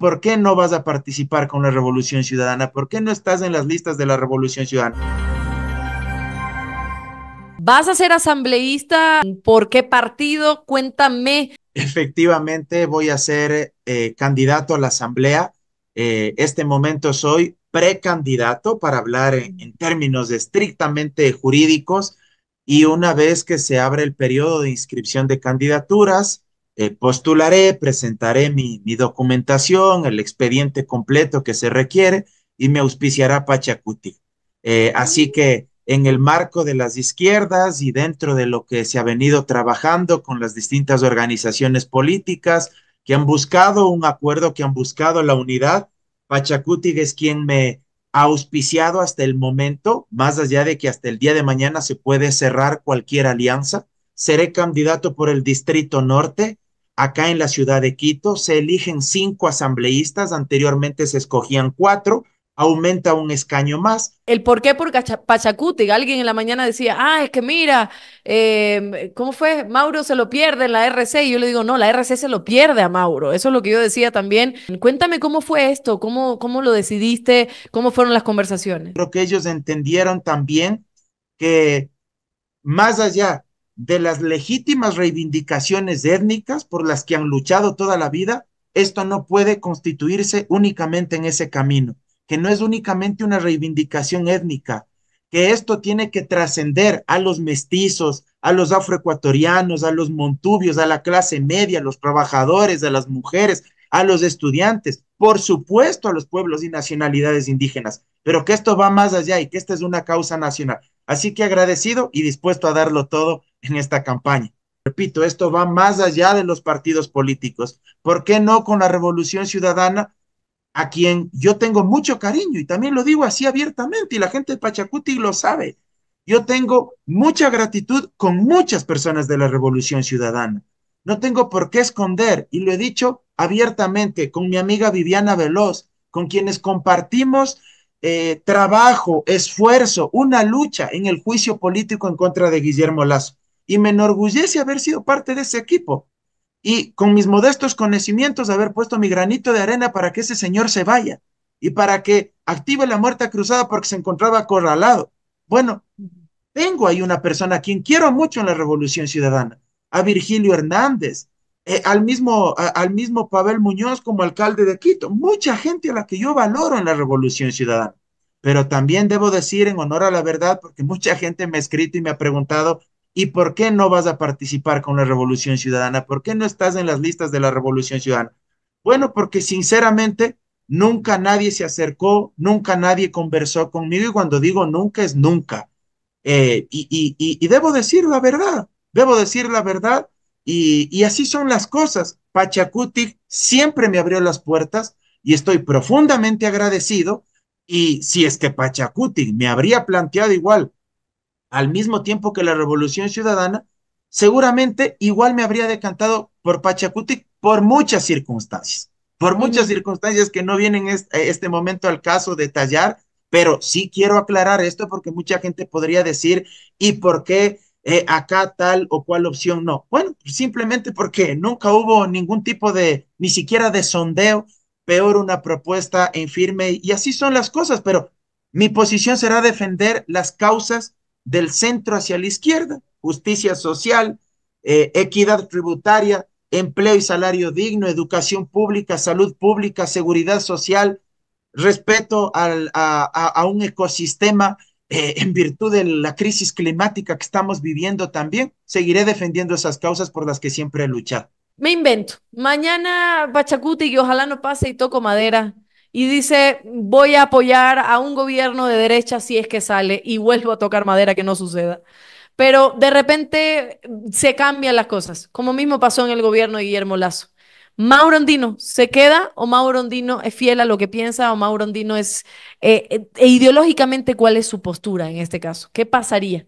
¿por qué no vas a participar con la Revolución Ciudadana? ¿Por qué no estás en las listas de la Revolución Ciudadana? ¿Vas a ser asambleísta? ¿Por qué partido? Cuéntame. Efectivamente, voy a ser eh, candidato a la asamblea. Eh, este momento soy precandidato para hablar en, en términos estrictamente jurídicos y una vez que se abre el periodo de inscripción de candidaturas, eh, postularé, presentaré mi, mi, documentación, el expediente completo que se requiere y me auspiciará Pachacuti. Eh, así que en el marco de las izquierdas y dentro de lo que se ha venido trabajando con las distintas organizaciones políticas que han buscado un acuerdo, que han buscado la unidad, Pachacuti es quien me ha auspiciado hasta el momento, más allá de que hasta el día de mañana se puede cerrar cualquier alianza. Seré candidato por el Distrito Norte acá en la ciudad de Quito, se eligen cinco asambleístas, anteriormente se escogían cuatro, aumenta un escaño más. El por qué por Pachacuti, alguien en la mañana decía, ah, es que mira, em, ¿cómo fue? Mauro se lo pierde en la RC, y yo le digo, no, la RC se lo pierde a Mauro, eso es lo que yo decía también. Cuéntame cómo fue esto, cómo, cómo lo decidiste, cómo fueron las conversaciones. Creo que ellos entendieron también que más allá de las legítimas reivindicaciones étnicas por las que han luchado toda la vida, esto no puede constituirse únicamente en ese camino, que no es únicamente una reivindicación étnica, que esto tiene que trascender a los mestizos, a los afroecuatorianos, a los montubios, a la clase media, a los trabajadores, a las mujeres, a los estudiantes, por supuesto a los pueblos y nacionalidades indígenas, pero que esto va más allá y que esta es una causa nacional. Así que agradecido y dispuesto a darlo todo en esta campaña. Repito, esto va más allá de los partidos políticos. ¿Por qué no con la Revolución Ciudadana, a quien yo tengo mucho cariño y también lo digo así abiertamente y la gente de Pachacuti lo sabe? Yo tengo mucha gratitud con muchas personas de la Revolución Ciudadana. No tengo por qué esconder y lo he dicho abiertamente con mi amiga Viviana Veloz, con quienes compartimos eh, trabajo, esfuerzo, una lucha en el juicio político en contra de Guillermo Lazo. Y me enorgullece haber sido parte de ese equipo y con mis modestos conocimientos haber puesto mi granito de arena para que ese señor se vaya y para que active la muerte cruzada porque se encontraba acorralado. Bueno, tengo ahí una persona a quien quiero mucho en la Revolución Ciudadana, a Virgilio Hernández, eh, al, mismo, al mismo Pavel Muñoz como alcalde de Quito, mucha gente a la que yo valoro en la Revolución Ciudadana. Pero también debo decir en honor a la verdad, porque mucha gente me ha escrito y me ha preguntado, ¿y por qué no vas a participar con la Revolución Ciudadana? ¿Por qué no estás en las listas de la Revolución Ciudadana? Bueno, porque sinceramente nunca nadie se acercó, nunca nadie conversó conmigo y cuando digo nunca es nunca. Eh, y debo decir la verdad, debo decir la verdad y, así son las cosas. Pachacutic siempre me abrió las puertas y estoy profundamente agradecido. Y si es que Pachacutic me habría planteado igual al mismo tiempo que la Revolución Ciudadana, seguramente igual me habría decantado por Pachacutic por muchas circunstancias, por muchas circunstancias que no vienen este, este momento al caso detallar, pero sí quiero aclarar esto porque mucha gente podría decir, ¿y por qué eh, acá tal o cual opción no. Bueno, simplemente porque nunca hubo ningún tipo de, ni siquiera de sondeo, peor una propuesta en firme y así son las cosas, pero mi posición será defender las causas del centro hacia la izquierda, justicia social, eh, equidad tributaria, empleo y salario digno, educación pública, salud pública, seguridad social, respeto al, a, a un ecosistema eh, en virtud de la crisis climática que estamos viviendo también, seguiré defendiendo esas causas por las que siempre he luchado. Me invento. Mañana Pachacuti, y ojalá no pase y toco madera, y dice, voy a apoyar a un gobierno de derecha si es que sale, y vuelvo a tocar madera que no suceda. Pero de repente se cambian las cosas, como mismo pasó en el gobierno de Guillermo Lazo. Mauro Ondino se queda o Mauro Ondino es fiel a lo que piensa o Mauro Ondino es, eh, eh, e ideológicamente, ¿cuál es su postura en este caso? ¿Qué pasaría?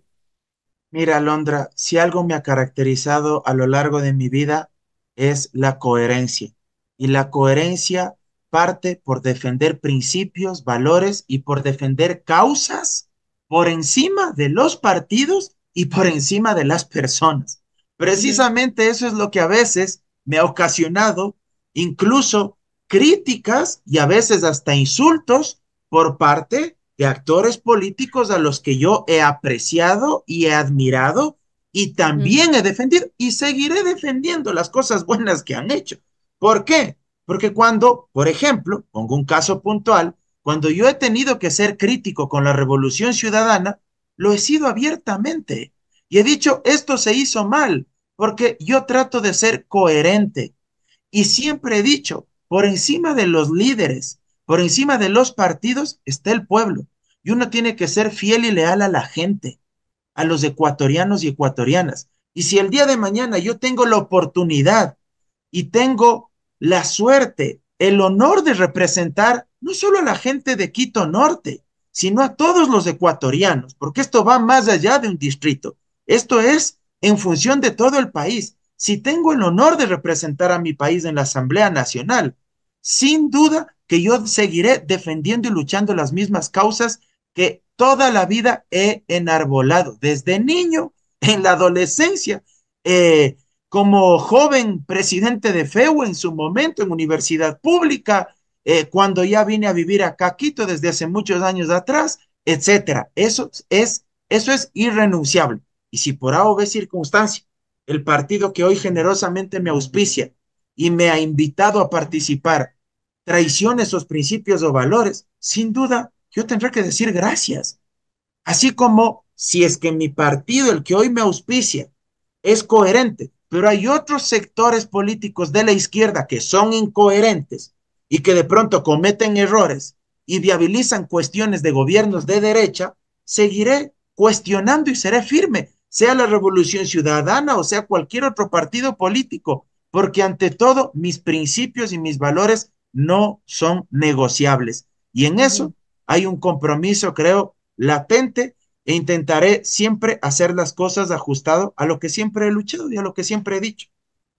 Mira, Londra si algo me ha caracterizado a lo largo de mi vida es la coherencia. Y la coherencia parte por defender principios, valores y por defender causas por encima de los partidos y por encima de las personas. Precisamente eso es lo que a veces me ha ocasionado incluso críticas y a veces hasta insultos por parte de actores políticos a los que yo he apreciado y he admirado y también he defendido y seguiré defendiendo las cosas buenas que han hecho. ¿Por qué? Porque cuando, por ejemplo, pongo un caso puntual, cuando yo he tenido que ser crítico con la revolución ciudadana, lo he sido abiertamente y he dicho, esto se hizo mal, porque yo trato de ser coherente y siempre he dicho, por encima de los líderes, por encima de los partidos está el pueblo y uno tiene que ser fiel y leal a la gente, a los ecuatorianos y ecuatorianas. Y si el día de mañana yo tengo la oportunidad y tengo la suerte, el honor de representar no solo a la gente de Quito Norte, sino a todos los ecuatorianos, porque esto va más allá de un distrito. Esto es en función de todo el país. Si tengo el honor de representar a mi país en la Asamblea Nacional, sin duda que yo seguiré defendiendo y luchando las mismas causas que toda la vida he enarbolado, desde niño, en la adolescencia, eh, como joven presidente de FEU en su momento, en universidad pública, eh, cuando ya vine a vivir acá a Quito desde hace muchos años atrás, etcétera. Eso es, eso es irrenunciable. Y si por A o B circunstancia, el partido que hoy generosamente me auspicia y me ha invitado a participar traiciona esos principios o valores, sin duda yo tendré que decir gracias. Así como si es que mi partido, el que hoy me auspicia, es coherente, pero hay otros sectores políticos de la izquierda que son incoherentes y que de pronto cometen errores y viabilizan cuestiones de gobiernos de derecha, seguiré cuestionando y seré firme, sea la Revolución Ciudadana o sea cualquier otro partido político, porque ante todo mis principios y mis valores no son negociables. Y en eso hay un compromiso, creo, latente e intentaré siempre hacer las cosas ajustado a lo que siempre he luchado y a lo que siempre he dicho.